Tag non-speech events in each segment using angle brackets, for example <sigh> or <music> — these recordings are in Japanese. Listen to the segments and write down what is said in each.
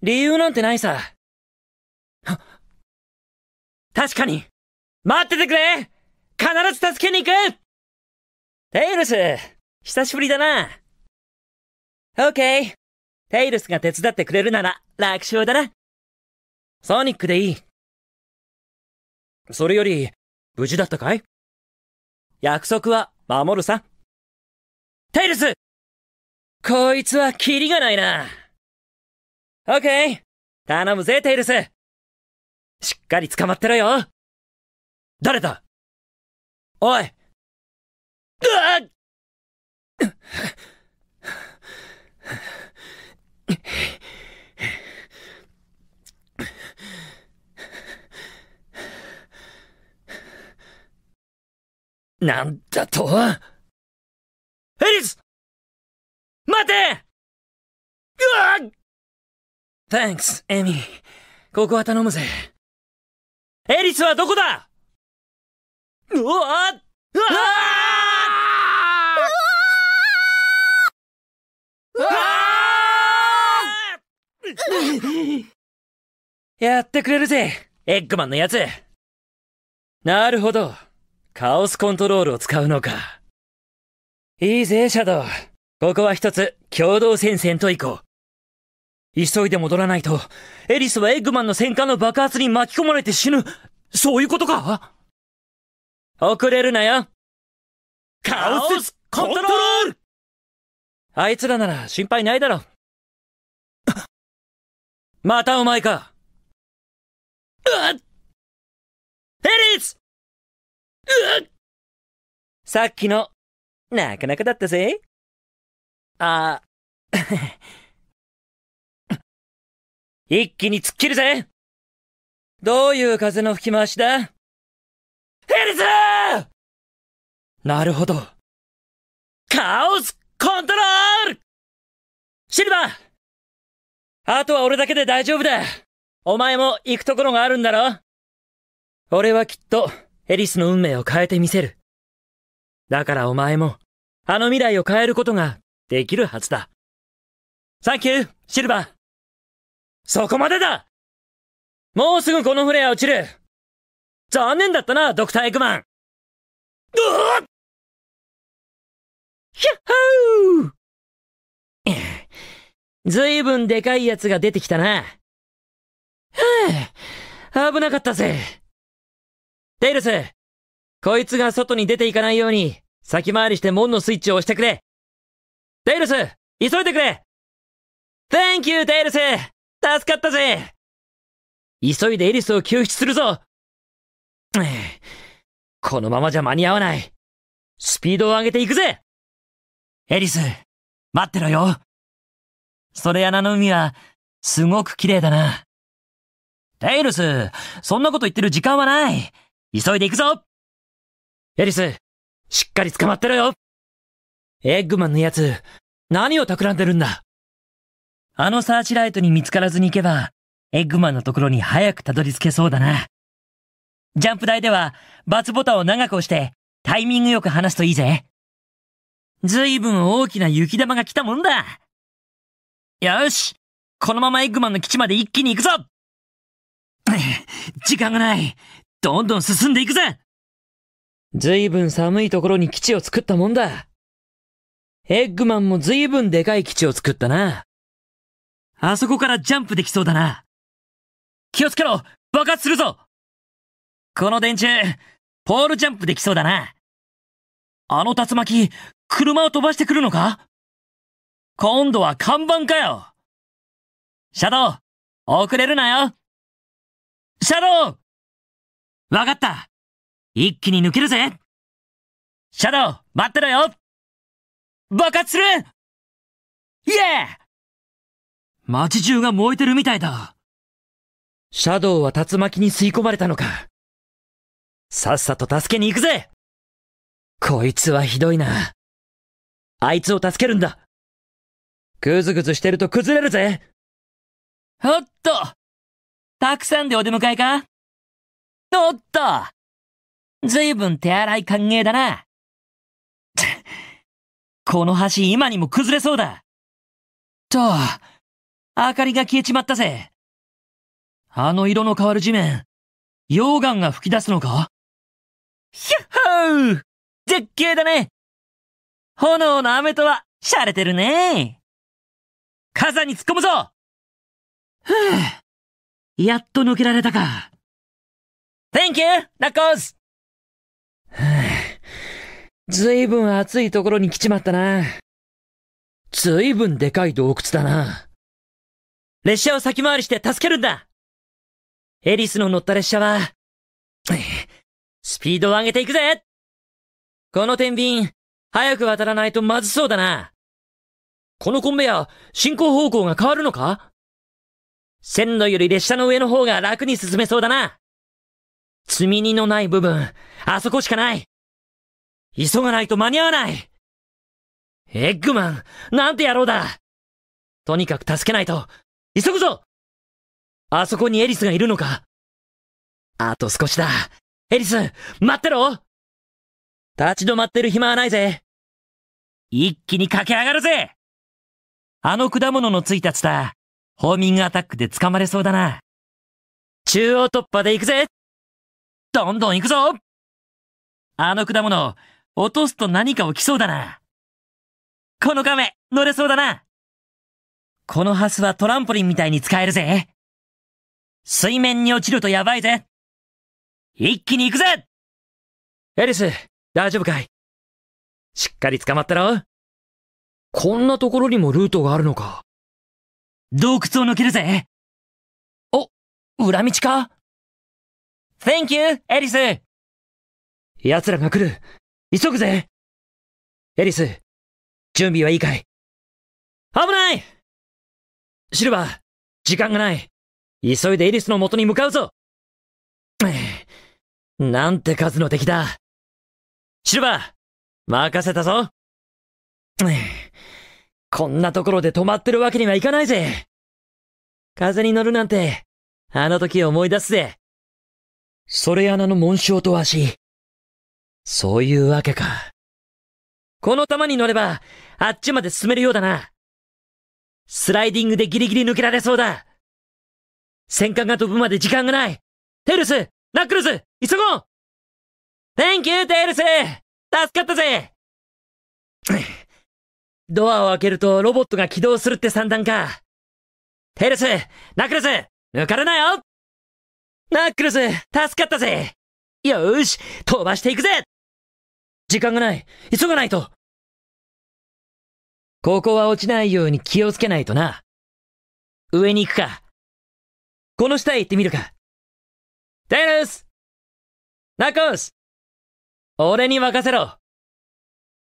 理由なんてないさ。確かに待っててくれ必ず助けに行くテイルス、久しぶりだな。オッケー。テイルスが手伝ってくれるなら楽勝だな。ソニックでいい。それより、無事だったかい約束は守るさ。テイルスこいつはキリがないな。オッケー頼むぜ、テイルスしっかり捕まってろよ誰だおいうわっなんだとエリス待てうわっ Thanks, エミ。ここは頼むぜ。エリスはどこだうわわうわうわやってくれるぜ、エッグマンのやつ。なるほど。カオスコントロールを使うのか。いいぜ、シャドウ。ここは一つ、共同戦線と行こう。急いで戻らないと、エリスはエッグマンの戦艦の爆発に巻き込まれて死ぬ。そういうことか遅れるなよ。カオスコントロールあいつらなら心配ないだろ。またお前か。うっエリスうっさっきの、なかなかだったぜ。あ、一気に突っ切るぜどういう風の吹き回しだヘルスなるほど。カオスコントロールシルバーあとは俺だけで大丈夫だお前も行くところがあるんだろ俺はきっとエリスの運命を変えてみせる。だからお前も、あの未来を変えることができるはずだ。サンキュー、シルバーそこまでだもうすぐこのフレア落ちる残念だったな、ドクターエクマンどーひゃッーずいぶんでかいやつが出てきたな。はぁ、危なかったぜ。テイルス、こいつが外に出ていかないように、先回りして門のスイッチを押してくれ。テイルス、急いでくれ !Thank you, テイルス助かったぜ急いでエリスを救出するぞこのままじゃ間に合わない。スピードを上げていくぜエリス、待ってろよそれ穴の海は、すごく綺麗だな。テイルス、そんなこと言ってる時間はない。急いで行くぞエリス、しっかり捕まってろよエッグマンのやつ、何を企んでるんだあのサーチライトに見つからずに行けば、エッグマンのところに早くたどり着けそうだな。ジャンプ台では、バツボタンを長く押して、タイミングよく離すといいぜ。ずいぶん大きな雪玉が来たもんだ。よしこのままエッグマンの基地まで一気に行くぞ <laughs> 時間がない。どんどん進んでいくぜずいぶん寒いところに基地を作ったもんだ。エッグマンもずいぶんでかい基地を作ったな。あそこからジャンプできそうだな。気をつけろ爆発するぞこの電柱、ポールジャンプできそうだな。あの竜巻、車を飛ばしてくるのか今度は看板かよシャドウ、遅れるなよシャドウわかった一気に抜けるぜシャドウ、待ってろよ爆発するイエー街中が燃えてるみたいだ。シャドウは竜巻に吸い込まれたのか。さっさと助けに行くぜこいつはひどいな。あいつを助けるんだ。ぐずぐずしてると崩れるぜおっとたくさんでお出迎えかおっとずいぶん手荒い歓迎だな。<laughs> この橋今にも崩れそうだ。と、明かりが消えちまったぜ。あの色の変わる地面、溶岩が吹き出すのかひゃっほー絶景だね炎の雨とは、洒落てるね火山に突っ込むぞふぅ、やっと抜けられたか。Thank you, ラッコーズずいぶん暑いところに来ちまったな。ずいぶんでかい洞窟だな。列車を先回りして助けるんだエリスの乗った列車は、スピードを上げていくぜこの天秤、早く渡らないとまずそうだな。このコンベヤ、進行方向が変わるのか線路より列車の上の方が楽に進めそうだな。積み荷のない部分、あそこしかない。急がないと間に合わない。エッグマン、なんて野郎だ。とにかく助けないと、急ぐぞあそこにエリスがいるのかあと少しだ。エリス、待ってろ立ち止まってる暇はないぜ。一気に駆け上がるぜあの果物のついたツタ、ホーミングアタックで捕まれそうだな。中央突破で行くぜどんどん行くぞあの果物、落とすと何か起きそうだな。この亀、乗れそうだな。このハスはトランポリンみたいに使えるぜ。水面に落ちるとやばいぜ。一気に行くぜエリス、大丈夫かいしっかり捕まったろこんなところにもルートがあるのか。洞窟を抜けるぜ。お、裏道か ?Thank you, エリス奴らが来る。急ぐぜエリス、準備はいいかい危ないシルバー、時間がない。急いでエリスの元に向かうぞなんて数の敵だ。シルバー、任せたぞ。こんなところで止まってるわけにはいかないぜ。風に乗るなんて、あの時思い出すぜ。それ穴の紋章と足。そういうわけか。この玉に乗れば、あっちまで進めるようだな。スライディングでギリギリ抜けられそうだ戦艦が飛ぶまで時間がないテルスナックルズ急ごう !Thank you, テルス助かったぜドアを開けるとロボットが起動するって算段か。テルスナックルズ抜かれなよナックルズ助かったぜよーし飛ばしていくぜ時間がない急がないとここは落ちないように気をつけないとな。上に行くか。この下へ行ってみるか。テルスナコス俺に任せろ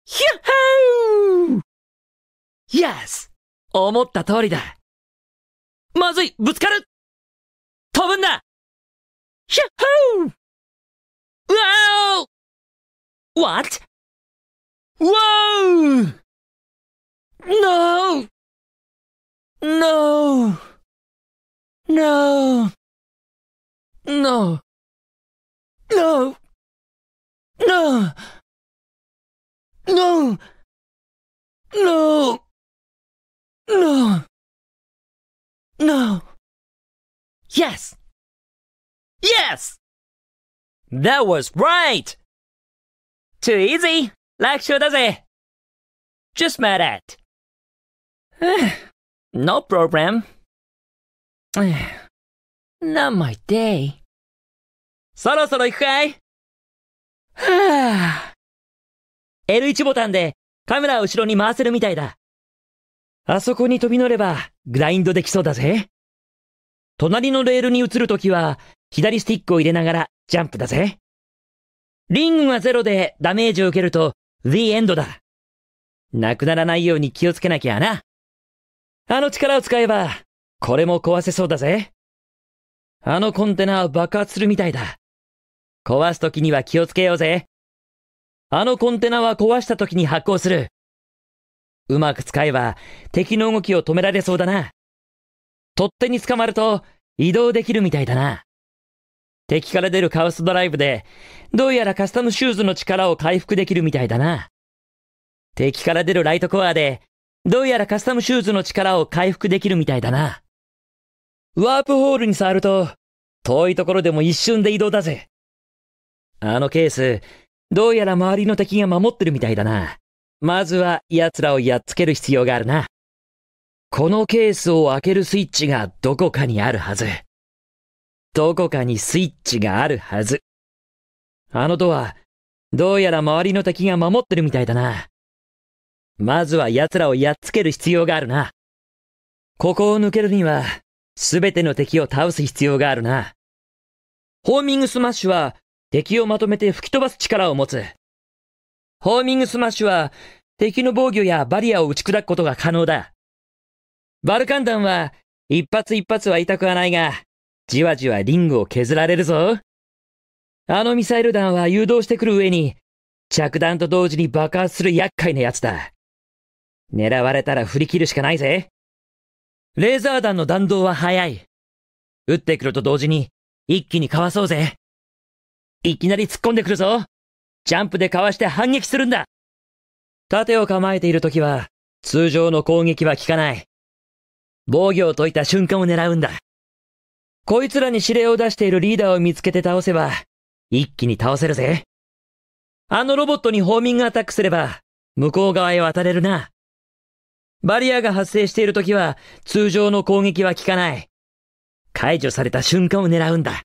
ヒャッホーイエス思った通りだまずいぶつかる飛ぶんだヒャッホーワーオワッ t ワー No! No! No! No! No! No! No! No! No! No! Yes! Yes! That was right! Too easy! Like sure does it! Just mad at. <laughs> no problem. <sighs> Not my day. そろそろ行くかいは <sighs> L1 ボタンでカメラを後ろに回せるみたいだ。あそこに飛び乗ればグラインドできそうだぜ。隣のレールに移るときは左スティックを入れながらジャンプだぜ。リングがゼロでダメージを受けると The End だ。なくならないように気をつけなきゃな。あの力を使えば、これも壊せそうだぜ。あのコンテナは爆発するみたいだ。壊す時には気をつけようぜ。あのコンテナは壊した時に発光する。うまく使えば敵の動きを止められそうだな。取っ手に捕まると移動できるみたいだな。敵から出るカウスドライブで、どうやらカスタムシューズの力を回復できるみたいだな。敵から出るライトコアで、どうやらカスタムシューズの力を回復できるみたいだな。ワープホールに触ると、遠いところでも一瞬で移動だぜ。あのケース、どうやら周りの敵が守ってるみたいだな。まずは奴らをやっつける必要があるな。このケースを開けるスイッチがどこかにあるはず。どこかにスイッチがあるはず。あのドア、どうやら周りの敵が守ってるみたいだな。まずは奴らをやっつける必要があるな。ここを抜けるには、すべての敵を倒す必要があるな。ホーミングスマッシュは、敵をまとめて吹き飛ばす力を持つ。ホーミングスマッシュは、敵の防御やバリアを打ち砕くことが可能だ。バルカン弾は、一発一発は痛くはないが、じわじわリングを削られるぞ。あのミサイル弾は誘導してくる上に、着弾と同時に爆発する厄介な奴だ。狙われたら振り切るしかないぜ。レーザー弾の弾道は速い。撃ってくると同時に、一気にかわそうぜ。いきなり突っ込んでくるぞ。ジャンプでかわして反撃するんだ。盾を構えている時は、通常の攻撃は効かない。防御を解いた瞬間を狙うんだ。こいつらに指令を出しているリーダーを見つけて倒せば、一気に倒せるぜ。あのロボットにホーミングアタックすれば、向こう側へ渡れるな。バリアが発生している時は通常の攻撃は効かない。解除された瞬間を狙うんだ。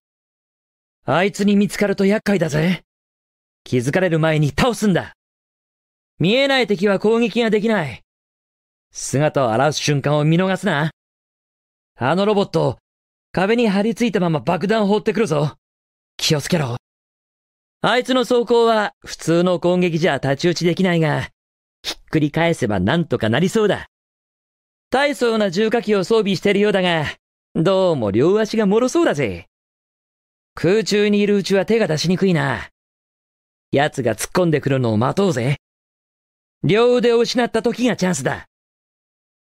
あいつに見つかると厄介だぜ。気づかれる前に倒すんだ。見えない敵は攻撃ができない。姿を現す瞬間を見逃すな。あのロボット、壁に張り付いたまま爆弾を放ってくるぞ。気をつけろ。あいつの走行は普通の攻撃じゃ立ち打ちできないが、ひっくり返せばなんとかなりそうだ。大層な重火器を装備してるようだが、どうも両足が脆そうだぜ。空中にいるうちは手が出しにくいな。奴が突っ込んでくるのを待とうぜ。両腕を失った時がチャンスだ。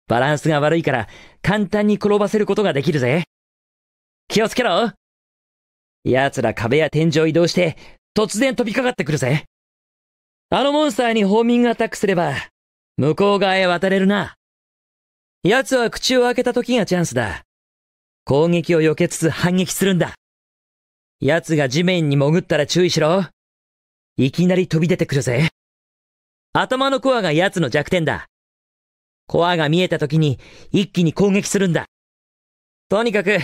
バランスが悪いから簡単に転ばせることができるぜ。気をつけろ奴ら壁や天井移動して突然飛びかかってくるぜ。あのモンスターにホーミングアタックすれば、向こう側へ渡れるな。奴は口を開けた時がチャンスだ。攻撃を避けつつ反撃するんだ。奴が地面に潜ったら注意しろ。いきなり飛び出てくるぜ。頭のコアが奴の弱点だ。コアが見えた時に一気に攻撃するんだ。とにかく、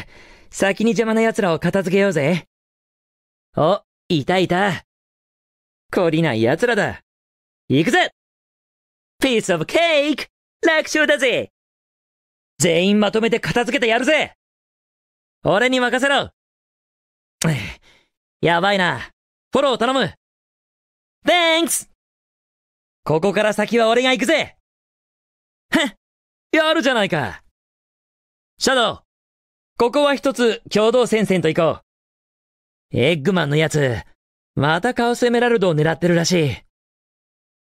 先に邪魔な奴らを片付けようぜ。お、いたいた。懲りない奴らだ。行くぜピースオブケーク楽勝だぜ全員まとめて片付けてやるぜ俺に任せろやばいな。フォロー頼む !Thanks! ここから先は俺が行くぜへっやるじゃないかシャドウここは一つ共同戦線と行こう。エッグマンのやつ、またカオスエメラルドを狙ってるらしい。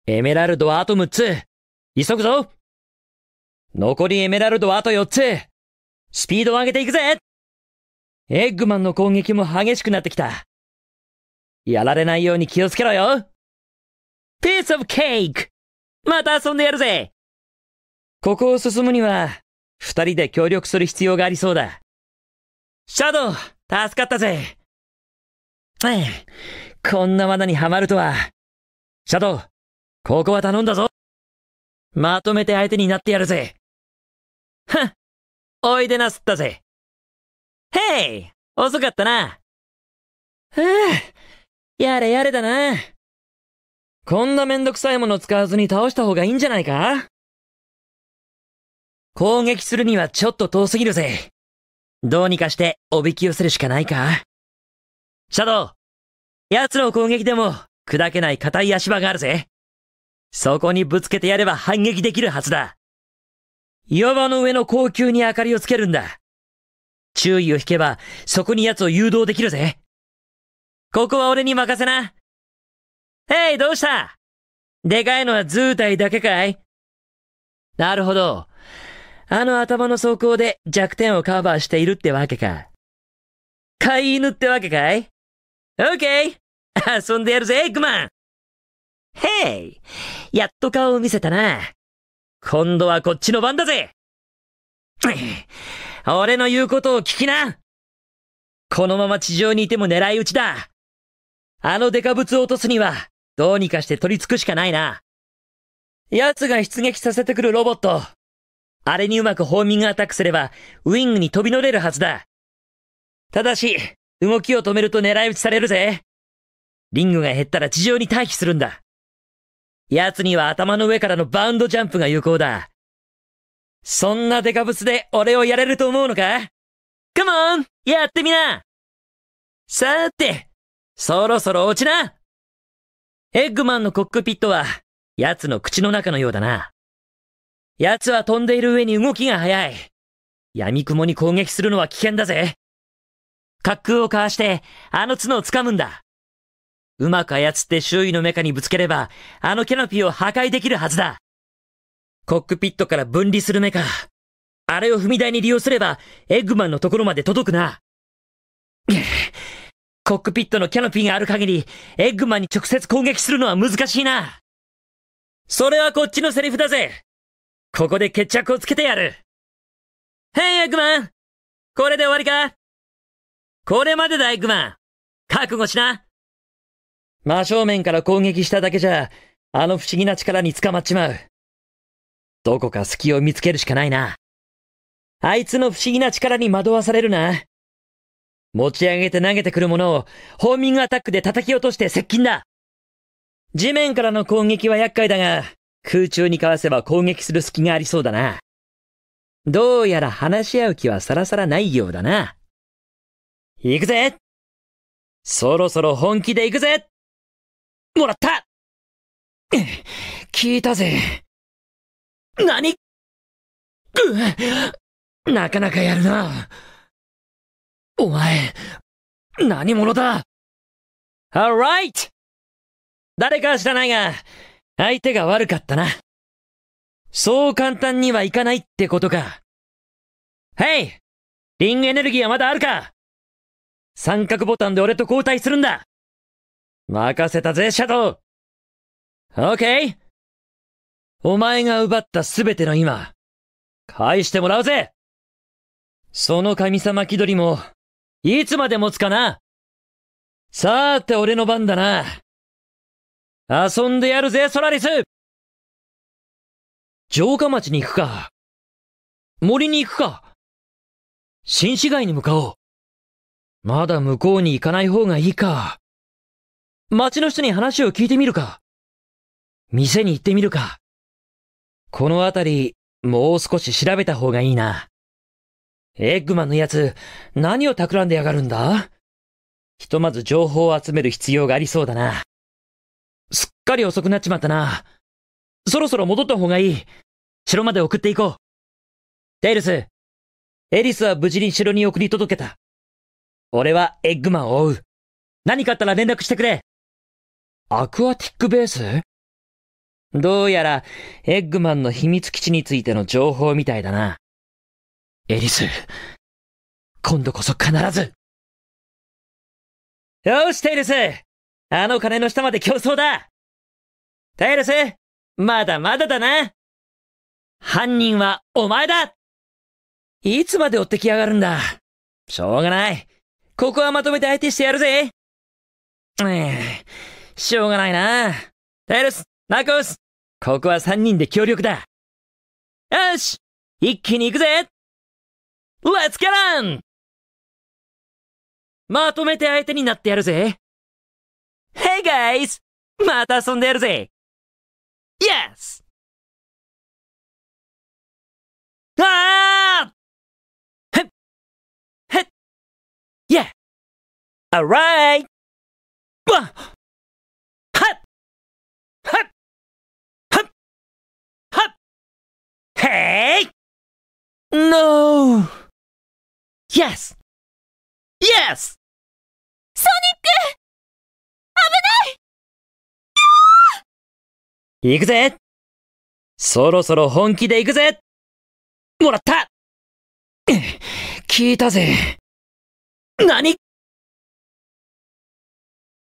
エメラルドはあと6つ急ぐぞ残りエメラルドはあと4つスピードを上げていくぜエッグマンの攻撃も激しくなってきた。やられないように気をつけろよピースオブケークまた遊んでやるぜここを進むには、二人で協力する必要がありそうだ。シャドウ、助かったぜ。こんな罠にはまるとは。シャドウ、ここは頼んだぞ。まとめて相手になってやるぜ。ふん、おいでなすったぜ。へい遅かったな。ふぅ、やれやれだな。こんなめんどくさいもの使わずに倒した方がいいんじゃないか攻撃するにはちょっと遠すぎるぜ。どうにかしておびき寄せるしかないかシャドウ奴の攻撃でも砕けない硬い足場があるぜ。そこにぶつけてやれば反撃できるはずだ。岩場の上の高級に明かりをつけるんだ。注意を引けば、そこに奴を誘導できるぜ。ここは俺に任せな。へい、どうしたでかいのは図体だけかいなるほど。あの頭の走行で弱点をカバーしているってわけか。飼い犬ってわけかいオッケー <laughs> 遊んでやるぜ、グマンへいやっと顔を見せたな。今度はこっちの番だぜ俺の言うことを聞きなこのまま地上にいても狙い撃ちだあのデカブツを落とすには、どうにかして取り付くしかないな。奴が出撃させてくるロボット。あれにうまくホーミングアタックすれば、ウィングに飛び乗れるはずだ。ただし、動きを止めると狙い撃ちされるぜ。リングが減ったら地上に退避するんだ。奴には頭の上からのバウンドジャンプが有効だ。そんなデカブスで俺をやれると思うのかカモンやってみなさーて、そろそろ落ちなエッグマンのコックピットは、奴の口の中のようだな。奴は飛んでいる上に動きが速い。闇雲に攻撃するのは危険だぜ。滑空をかわして、あの角を掴むんだ。うまく操って周囲のメカにぶつければ、あのキャノピーを破壊できるはずだ。コックピットから分離するメカ。あれを踏み台に利用すれば、エッグマンのところまで届くな。<laughs> コックピットのキャノピーがある限り、エッグマンに直接攻撃するのは難しいな。それはこっちのセリフだぜ。ここで決着をつけてやる。ヘイ、エッグマンこれで終わりかこれまでだ、エッグマン覚悟しな真正面から攻撃しただけじゃ、あの不思議な力に捕まっちまう。どこか隙を見つけるしかないな。あいつの不思議な力に惑わされるな。持ち上げて投げてくるものを、ホーミングアタックで叩き落として接近だ地面からの攻撃は厄介だが、空中にかわせば攻撃する隙がありそうだな。どうやら話し合う気はさらさらないようだな。行くぜそろそろ本気で行くぜもらった聞いたぜ。何うなかなかやるな。お前、何者だ ?Alright! 誰かは知らないが、相手が悪かったな。そう簡単にはいかないってことか。Hey! リンエネルギーはまだあるか三角ボタンで俺と交代するんだ任せたぜ、シャドウオッケーお前が奪ったすべての今、返してもらうぜその神様気取りも、いつまで持つかなさーて俺の番だな。遊んでやるぜ、ソラリス城下町に行くか。森に行くか。新市街に向かおう。まだ向こうに行かない方がいいか。町の人に話を聞いてみるか。店に行ってみるか。この辺り、もう少し調べた方がいいな。エッグマンのやつ、何を企んでやがるんだひとまず情報を集める必要がありそうだな。すっかり遅くなっちまったな。そろそろ戻った方がいい。城まで送っていこう。テイルス、エリスは無事に城に送り届けた。俺はエッグマンを追う。何かあったら連絡してくれアクアティックベースどうやら、エッグマンの秘密基地についての情報みたいだな。エリス、今度こそ必ずよし、テイルスあの金の下まで競争だテイルスまだまだだな犯人はお前だいつまで追ってきやがるんだしょうがない。ここはまとめて相手してやるぜ、うんしょうがないな。テルス、ナコス、ここは三人で協力だ。よし一気に行くぜレッツキャランまとめて相手になってやるぜ !Hey guys! また遊んでやるぜ !Yes! ああへっへっ Yeah! Alright! ば Hey! No! Yes! Yes! ソニック危ない行くぜそろそろ本気で行くぜもらった聞いたぜ何